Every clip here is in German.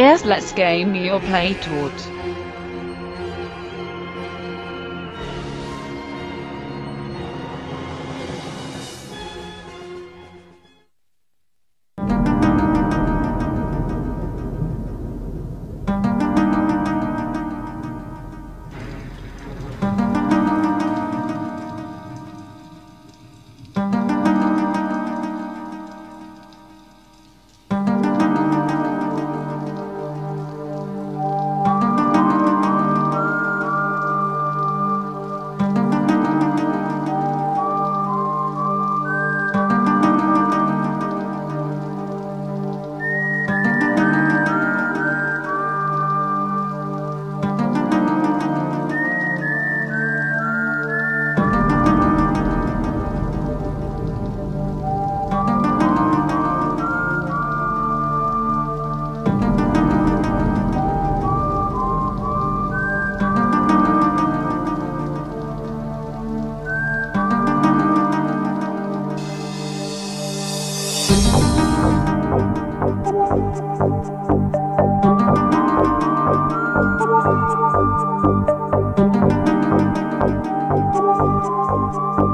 guess let's game your play toward Thank you.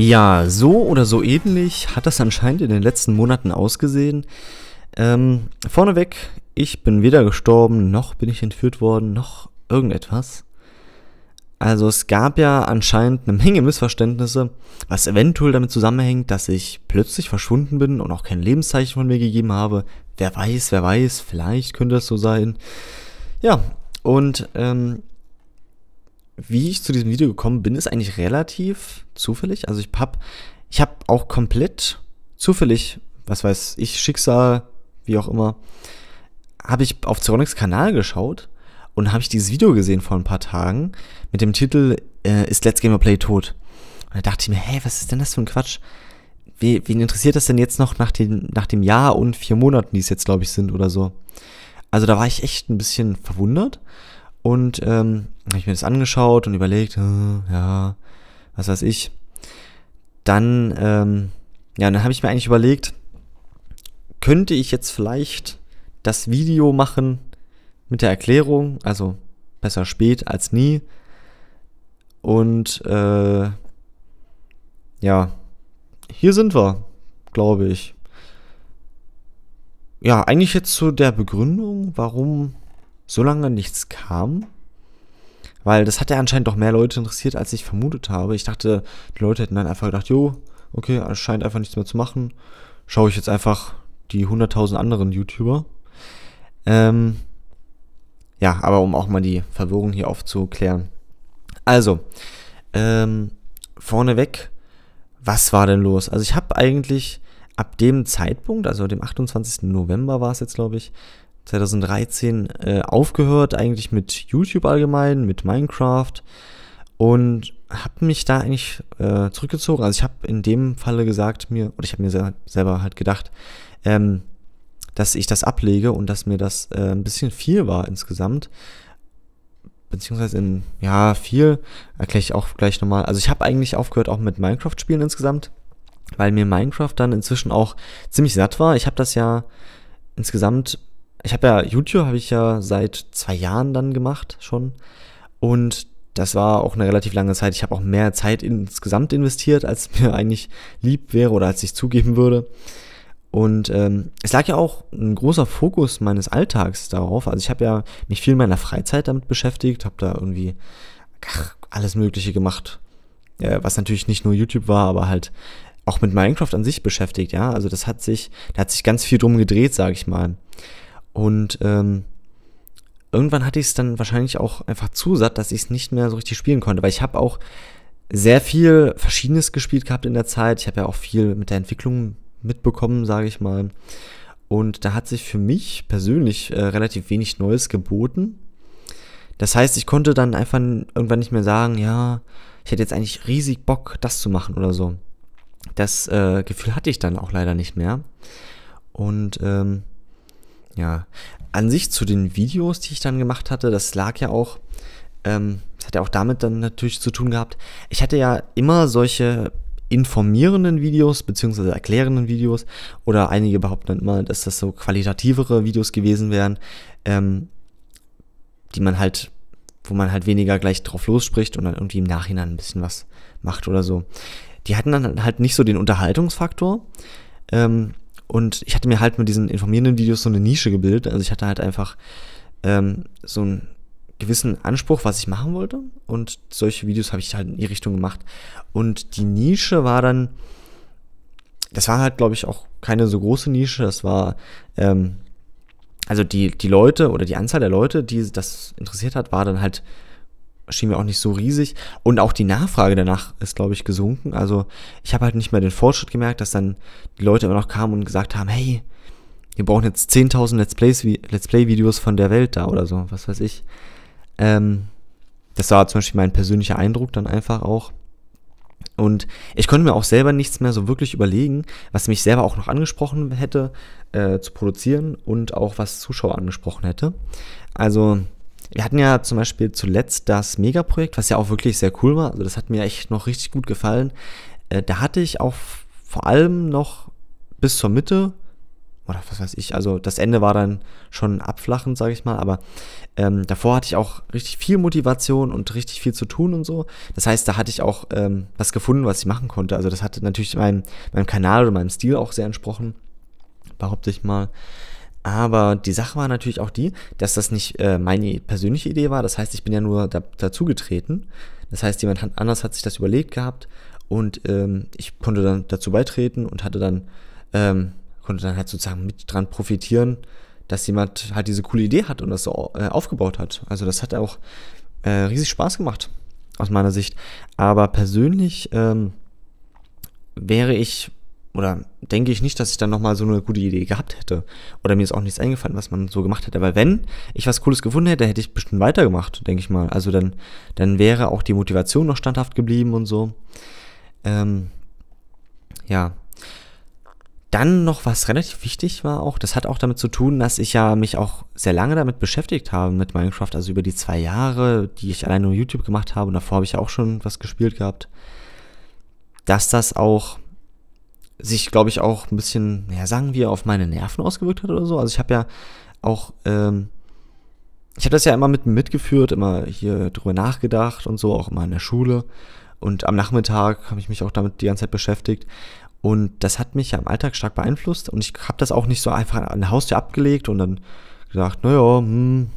Ja, so oder so ähnlich hat das anscheinend in den letzten Monaten ausgesehen. Ähm, vorneweg, ich bin weder gestorben, noch bin ich entführt worden, noch irgendetwas. Also es gab ja anscheinend eine Menge Missverständnisse, was eventuell damit zusammenhängt, dass ich plötzlich verschwunden bin und auch kein Lebenszeichen von mir gegeben habe. Wer weiß, wer weiß, vielleicht könnte das so sein. Ja, und ähm, wie ich zu diesem Video gekommen bin, ist eigentlich relativ zufällig. Also ich hab, ich hab auch komplett zufällig, was weiß ich, Schicksal, wie auch immer, habe ich auf Zeronics Kanal geschaut und habe ich dieses Video gesehen vor ein paar Tagen mit dem Titel äh, Ist Let's Gamer Play tot? Und da dachte ich mir, hey, was ist denn das für ein Quatsch? Wen, wen interessiert das denn jetzt noch nach, den, nach dem Jahr und vier Monaten, die es jetzt, glaube ich, sind oder so? Also da war ich echt ein bisschen verwundert und ähm, habe ich mir das angeschaut und überlegt, hm, ja, was weiß ich. Dann, ähm, ja, dann habe ich mir eigentlich überlegt, könnte ich jetzt vielleicht das Video machen mit der Erklärung, also besser spät als nie. Und äh, ja, hier sind wir, glaube ich. Ja, eigentlich jetzt zu der Begründung, warum so lange nichts kam. Weil das hat ja anscheinend doch mehr Leute interessiert, als ich vermutet habe. Ich dachte, die Leute hätten dann einfach gedacht, jo, okay, es scheint einfach nichts mehr zu machen. Schaue ich jetzt einfach die 100.000 anderen YouTuber. Ähm, ja, aber um auch mal die Verwirrung hier aufzuklären. Also, ähm, vorneweg, was war denn los? Also ich habe eigentlich ab dem Zeitpunkt, also dem 28. November war es jetzt, glaube ich, 2013 äh, aufgehört, eigentlich mit YouTube allgemein, mit Minecraft und habe mich da eigentlich äh, zurückgezogen. Also ich habe in dem Falle gesagt mir, oder ich habe mir selber, halt gedacht, ähm, dass ich das ablege und dass mir das äh, ein bisschen viel war insgesamt. Beziehungsweise in, ja, viel, erkläre ich auch gleich nochmal. Also ich habe eigentlich aufgehört auch mit Minecraft-Spielen insgesamt, weil mir Minecraft dann inzwischen auch ziemlich satt war. Ich habe das ja insgesamt ich habe ja YouTube habe ich ja seit zwei Jahren dann gemacht schon und das war auch eine relativ lange Zeit. Ich habe auch mehr Zeit insgesamt investiert, als mir eigentlich lieb wäre oder als ich zugeben würde. Und ähm, es lag ja auch ein großer Fokus meines Alltags darauf. Also ich habe ja mich viel in meiner Freizeit damit beschäftigt, habe da irgendwie ach, alles Mögliche gemacht, äh, was natürlich nicht nur YouTube war, aber halt auch mit Minecraft an sich beschäftigt. Ja, also das hat sich, da hat sich ganz viel drum gedreht, sage ich mal. Und ähm, irgendwann hatte ich es dann wahrscheinlich auch einfach zu satt, dass ich es nicht mehr so richtig spielen konnte, weil ich habe auch sehr viel Verschiedenes gespielt gehabt in der Zeit. Ich habe ja auch viel mit der Entwicklung mitbekommen, sage ich mal. Und da hat sich für mich persönlich äh, relativ wenig Neues geboten. Das heißt, ich konnte dann einfach irgendwann nicht mehr sagen, ja, ich hätte jetzt eigentlich riesig Bock, das zu machen oder so. Das äh, Gefühl hatte ich dann auch leider nicht mehr. Und ähm, ja, an sich zu den Videos, die ich dann gemacht hatte, das lag ja auch, ähm, das hat ja auch damit dann natürlich zu tun gehabt. Ich hatte ja immer solche informierenden Videos beziehungsweise erklärenden Videos oder einige behaupten immer, dass das so qualitativere Videos gewesen wären, ähm, die man halt, wo man halt weniger gleich drauf losspricht und dann irgendwie im Nachhinein ein bisschen was macht oder so. Die hatten dann halt nicht so den Unterhaltungsfaktor. Ähm, und ich hatte mir halt mit diesen informierenden Videos so eine Nische gebildet. Also ich hatte halt einfach ähm, so einen gewissen Anspruch, was ich machen wollte. Und solche Videos habe ich halt in die Richtung gemacht. Und die Nische war dann, das war halt, glaube ich, auch keine so große Nische. Das war, ähm, also die, die Leute oder die Anzahl der Leute, die das interessiert hat, war dann halt schien mir auch nicht so riesig. Und auch die Nachfrage danach ist, glaube ich, gesunken. Also ich habe halt nicht mehr den Fortschritt gemerkt, dass dann die Leute immer noch kamen und gesagt haben, hey, wir brauchen jetzt 10.000 Let's, Plays, Let's Play-Videos von der Welt da oder so, was weiß ich. Ähm, das war zum Beispiel mein persönlicher Eindruck dann einfach auch. Und ich konnte mir auch selber nichts mehr so wirklich überlegen, was mich selber auch noch angesprochen hätte, äh, zu produzieren und auch was Zuschauer angesprochen hätte. Also wir hatten ja zum Beispiel zuletzt das Megaprojekt, was ja auch wirklich sehr cool war. Also das hat mir echt noch richtig gut gefallen. Äh, da hatte ich auch vor allem noch bis zur Mitte oder was weiß ich, also das Ende war dann schon abflachend, sage ich mal, aber ähm, davor hatte ich auch richtig viel Motivation und richtig viel zu tun und so. Das heißt, da hatte ich auch ähm, was gefunden, was ich machen konnte. Also das hatte natürlich meinem, meinem Kanal oder meinem Stil auch sehr entsprochen, behaupte ich mal. Aber die Sache war natürlich auch die, dass das nicht äh, meine persönliche Idee war. Das heißt, ich bin ja nur da, dazugetreten. Das heißt, jemand anders hat sich das überlegt gehabt und ähm, ich konnte dann dazu beitreten und hatte dann, ähm, konnte dann halt sozusagen mit dran profitieren, dass jemand halt diese coole Idee hat und das so äh, aufgebaut hat. Also das hat auch äh, riesig Spaß gemacht, aus meiner Sicht. Aber persönlich ähm, wäre ich oder denke ich nicht, dass ich dann nochmal so eine gute Idee gehabt hätte. Oder mir ist auch nichts eingefallen, was man so gemacht hätte. Aber wenn ich was Cooles gefunden hätte, hätte ich bestimmt weitergemacht, denke ich mal. Also dann, dann wäre auch die Motivation noch standhaft geblieben und so. Ähm, ja. Dann noch was relativ wichtig war auch, das hat auch damit zu tun, dass ich ja mich auch sehr lange damit beschäftigt habe mit Minecraft, also über die zwei Jahre, die ich alleine nur YouTube gemacht habe und davor habe ich ja auch schon was gespielt gehabt, dass das auch sich, glaube ich, auch ein bisschen, ja, sagen wir, auf meine Nerven ausgewirkt hat oder so. Also ich habe ja auch, ähm, ich habe das ja immer mit mitgeführt, immer hier drüber nachgedacht und so, auch immer in der Schule. Und am Nachmittag habe ich mich auch damit die ganze Zeit beschäftigt. Und das hat mich ja im Alltag stark beeinflusst. Und ich habe das auch nicht so einfach an der Haustür abgelegt und dann gedacht, naja, hm,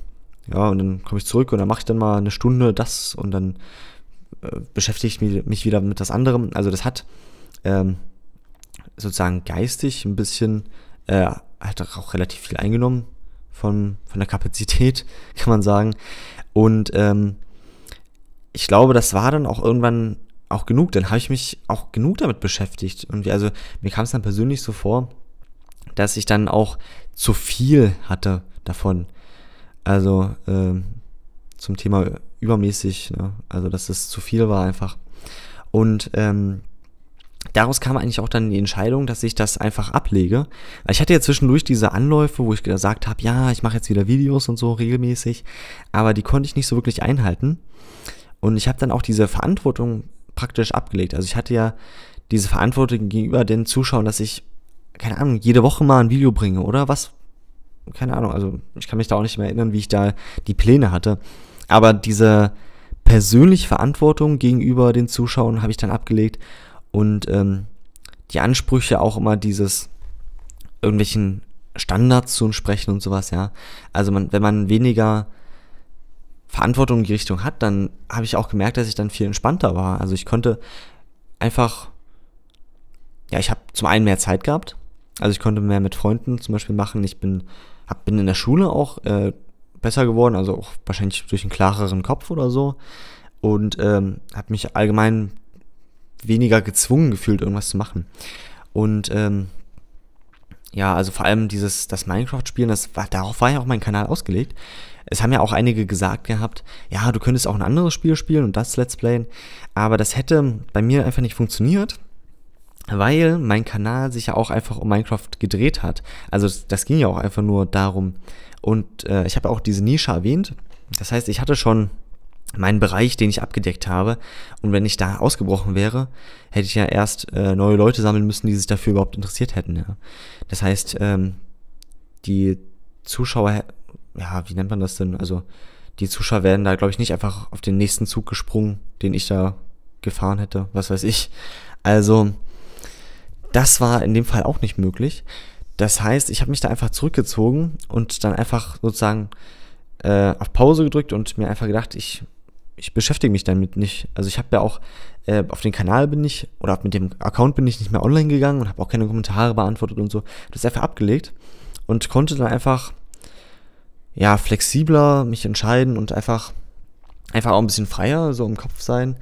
ja, und dann komme ich zurück und dann mache ich dann mal eine Stunde das und dann äh, beschäftige ich mich, mich wieder mit das anderem. Also das hat ähm, sozusagen geistig ein bisschen, äh, hat auch relativ viel eingenommen von, von der Kapazität, kann man sagen. Und ähm, ich glaube, das war dann auch irgendwann auch genug. Dann habe ich mich auch genug damit beschäftigt. Und wie, also mir kam es dann persönlich so vor, dass ich dann auch zu viel hatte davon. Also äh, zum Thema übermäßig, ne? also dass es zu viel war einfach. Und ähm, daraus kam eigentlich auch dann die Entscheidung, dass ich das einfach ablege. Ich hatte ja zwischendurch diese Anläufe, wo ich gesagt habe, ja, ich mache jetzt wieder Videos und so regelmäßig, aber die konnte ich nicht so wirklich einhalten. Und ich habe dann auch diese Verantwortung praktisch abgelegt. Also ich hatte ja diese Verantwortung gegenüber den Zuschauern, dass ich, keine Ahnung, jede Woche mal ein Video bringe oder was? Keine Ahnung, also ich kann mich da auch nicht mehr erinnern, wie ich da die Pläne hatte. Aber diese persönliche Verantwortung gegenüber den Zuschauern habe ich dann abgelegt und ähm, die Ansprüche auch immer dieses irgendwelchen Standards zu entsprechen und sowas, ja. Also man, wenn man weniger Verantwortung in die Richtung hat, dann habe ich auch gemerkt, dass ich dann viel entspannter war. Also ich konnte einfach, ja, ich habe zum einen mehr Zeit gehabt, also ich konnte mehr mit Freunden zum Beispiel machen. Ich bin, hab, bin in der Schule auch äh, besser geworden, also auch wahrscheinlich durch einen klareren Kopf oder so und ähm, habe mich allgemein weniger gezwungen gefühlt, irgendwas zu machen. Und ähm, ja, also vor allem dieses, das Minecraft-Spielen, das war, darauf war ja auch mein Kanal ausgelegt. Es haben ja auch einige gesagt gehabt, ja, du könntest auch ein anderes Spiel spielen und das Let's Playen. Aber das hätte bei mir einfach nicht funktioniert, weil mein Kanal sich ja auch einfach um Minecraft gedreht hat. Also das, das ging ja auch einfach nur darum. Und äh, ich habe auch diese Nische erwähnt. Das heißt, ich hatte schon mein Bereich, den ich abgedeckt habe. Und wenn ich da ausgebrochen wäre, hätte ich ja erst äh, neue Leute sammeln müssen, die sich dafür überhaupt interessiert hätten. Ja. Das heißt, ähm, die Zuschauer, ja, wie nennt man das denn? Also die Zuschauer werden da, glaube ich, nicht einfach auf den nächsten Zug gesprungen, den ich da gefahren hätte, was weiß ich. Also das war in dem Fall auch nicht möglich. Das heißt, ich habe mich da einfach zurückgezogen und dann einfach sozusagen äh, auf Pause gedrückt und mir einfach gedacht, ich ich beschäftige mich damit nicht. Also ich habe ja auch äh, auf den Kanal bin ich oder mit dem Account bin ich nicht mehr online gegangen und habe auch keine Kommentare beantwortet und so. Das ist einfach abgelegt und konnte dann einfach ja flexibler mich entscheiden und einfach einfach auch ein bisschen freier so im Kopf sein.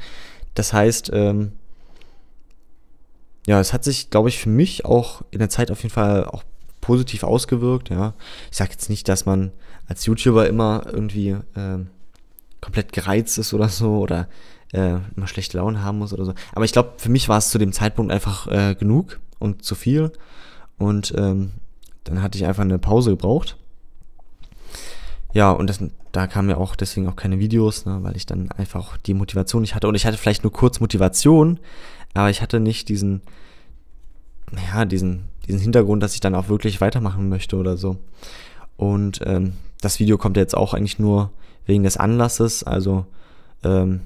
Das heißt, ähm, ja, es hat sich, glaube ich, für mich auch in der Zeit auf jeden Fall auch positiv ausgewirkt. Ja, ich sage jetzt nicht, dass man als YouTuber immer irgendwie ähm, komplett gereizt ist oder so oder äh, immer schlechte Laune haben muss oder so. Aber ich glaube, für mich war es zu dem Zeitpunkt einfach äh, genug und zu viel. Und ähm, dann hatte ich einfach eine Pause gebraucht. Ja, und das, da kamen ja auch deswegen auch keine Videos, ne, weil ich dann einfach die Motivation nicht hatte. Und ich hatte vielleicht nur kurz Motivation, aber ich hatte nicht diesen, ja, diesen, diesen Hintergrund, dass ich dann auch wirklich weitermachen möchte oder so. Und ähm, das Video kommt jetzt auch eigentlich nur wegen des Anlasses. Also, ähm,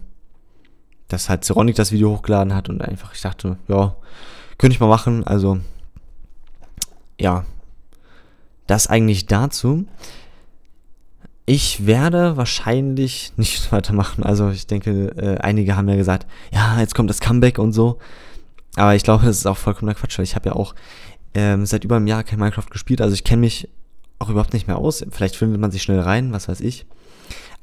dass halt Zeronic das Video hochgeladen hat und einfach, ich dachte, ja, könnte ich mal machen. Also, ja, das eigentlich dazu. Ich werde wahrscheinlich nicht weitermachen. Also ich denke, äh, einige haben ja gesagt, ja, jetzt kommt das Comeback und so. Aber ich glaube, das ist auch vollkommener Quatsch, weil ich habe ja auch ähm, seit über einem Jahr kein Minecraft gespielt. Also ich kenne mich auch überhaupt nicht mehr aus. Vielleicht findet man sich schnell rein, was weiß ich.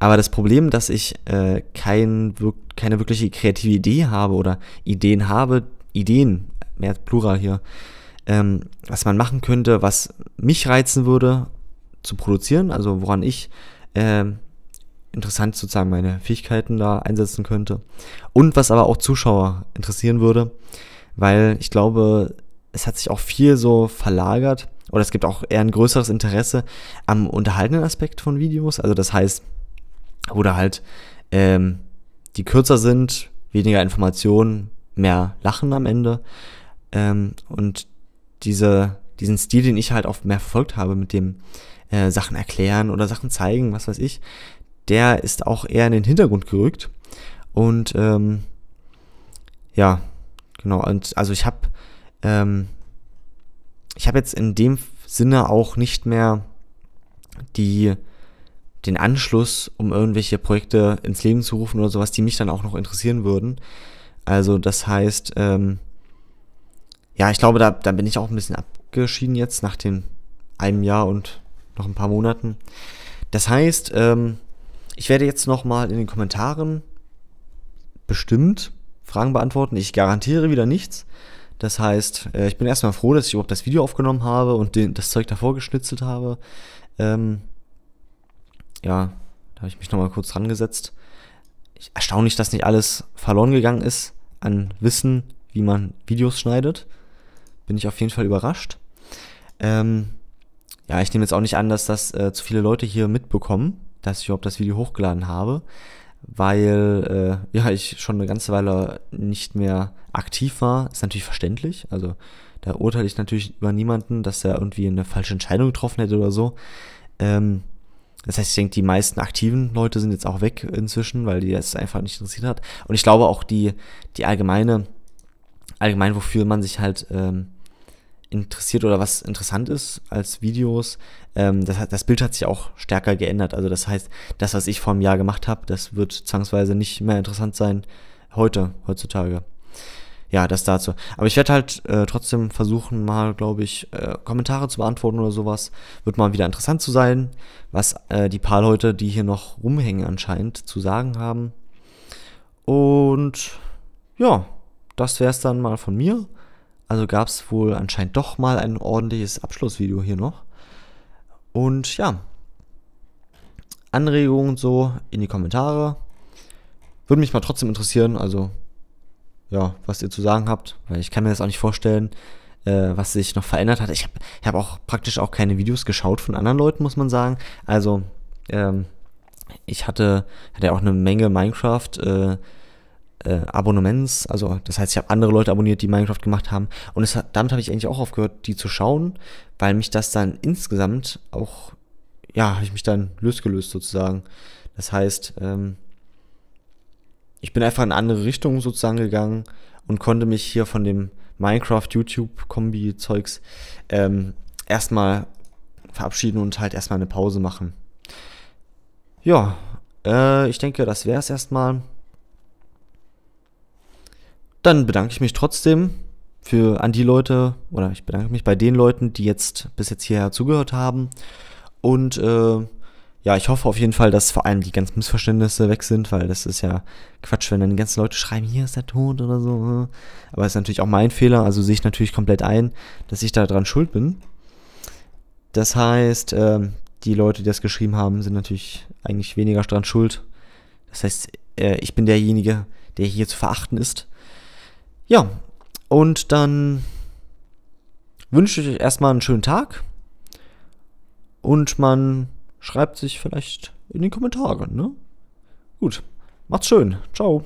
Aber das Problem, dass ich äh, kein, keine wirkliche kreative Idee habe oder Ideen habe, Ideen, mehr Plural hier, ähm, was man machen könnte, was mich reizen würde, zu produzieren, also woran ich äh, interessant sozusagen meine Fähigkeiten da einsetzen könnte. Und was aber auch Zuschauer interessieren würde, weil ich glaube, es hat sich auch viel so verlagert oder es gibt auch eher ein größeres Interesse am unterhaltenden Aspekt von Videos. Also das heißt, oder halt, ähm, die kürzer sind, weniger Informationen, mehr Lachen am Ende. Ähm, und diese, diesen Stil, den ich halt oft mehr verfolgt habe, mit dem äh, Sachen erklären oder Sachen zeigen, was weiß ich, der ist auch eher in den Hintergrund gerückt. Und ähm, ja, genau. Und also ich habe ähm, ich habe jetzt in dem Sinne auch nicht mehr die den Anschluss, um irgendwelche Projekte ins Leben zu rufen oder sowas, die mich dann auch noch interessieren würden. Also das heißt, ähm, ja, ich glaube, da, da bin ich auch ein bisschen abgeschieden jetzt nach dem einem Jahr und noch ein paar Monaten. Das heißt, ähm, ich werde jetzt nochmal in den Kommentaren bestimmt Fragen beantworten. Ich garantiere wieder nichts. Das heißt, äh, ich bin erstmal froh, dass ich überhaupt das Video aufgenommen habe und den, das Zeug davor geschnitzelt habe. Ähm, ja, da habe ich mich nochmal kurz dran gesetzt. Ich, erstaunlich, dass nicht alles verloren gegangen ist an Wissen, wie man Videos schneidet. Bin ich auf jeden Fall überrascht. Ähm, ja, ich nehme jetzt auch nicht an, dass das äh, zu viele Leute hier mitbekommen, dass ich überhaupt das Video hochgeladen habe, weil äh, ja, ich schon eine ganze Weile nicht mehr aktiv war. Ist natürlich verständlich. Also da urteile ich natürlich über niemanden, dass er irgendwie eine falsche Entscheidung getroffen hätte oder so. Ähm, das heißt, ich denke, die meisten aktiven Leute sind jetzt auch weg inzwischen, weil die das einfach nicht interessiert hat. Und ich glaube auch die, die allgemeine, allgemein, wofür man sich halt ähm, interessiert oder was interessant ist als Videos, ähm, das, das Bild hat sich auch stärker geändert. Also das heißt, das, was ich vor einem Jahr gemacht habe, das wird zwangsweise nicht mehr interessant sein heute, heutzutage ja, das dazu. Aber ich werde halt äh, trotzdem versuchen, mal, glaube ich, äh, Kommentare zu beantworten oder sowas. Wird mal wieder interessant zu sein, was äh, die paar Leute, die hier noch rumhängen anscheinend, zu sagen haben. Und ja, das wäre es dann mal von mir. Also gab es wohl anscheinend doch mal ein ordentliches Abschlussvideo hier noch. Und ja, Anregungen und so in die Kommentare. Würde mich mal trotzdem interessieren, also ja, was ihr zu sagen habt, weil ich kann mir das auch nicht vorstellen, äh, was sich noch verändert hat. Ich habe ich hab auch praktisch auch keine Videos geschaut von anderen Leuten, muss man sagen. Also, ähm, ich hatte, hatte auch eine Menge Minecraft äh, äh, Abonnements, also das heißt, ich habe andere Leute abonniert, die Minecraft gemacht haben. Und es hat, damit habe ich eigentlich auch aufgehört, die zu schauen, weil mich das dann insgesamt auch, ja, habe ich mich dann losgelöst sozusagen. Das heißt, ähm, ich bin einfach in andere Richtung sozusagen gegangen und konnte mich hier von dem Minecraft-YouTube-Kombi-Zeugs ähm, erstmal verabschieden und halt erstmal eine Pause machen. Ja, äh, ich denke, das wäre es erstmal. Dann bedanke ich mich trotzdem für an die Leute oder ich bedanke mich bei den Leuten, die jetzt bis jetzt hierher zugehört haben und äh, ja, ich hoffe auf jeden Fall, dass vor allem die ganzen Missverständnisse weg sind, weil das ist ja Quatsch, wenn dann die ganzen Leute schreiben, hier ist der Tod oder so. Ne? Aber ist natürlich auch mein Fehler, also sehe ich natürlich komplett ein, dass ich daran schuld bin. Das heißt, ähm, die Leute, die das geschrieben haben, sind natürlich eigentlich weniger daran schuld. Das heißt, äh, ich bin derjenige, der hier zu verachten ist. Ja, und dann wünsche ich euch erstmal einen schönen Tag. Und man schreibt sich vielleicht in die Kommentare, Ne? Gut, macht's schön. Ciao.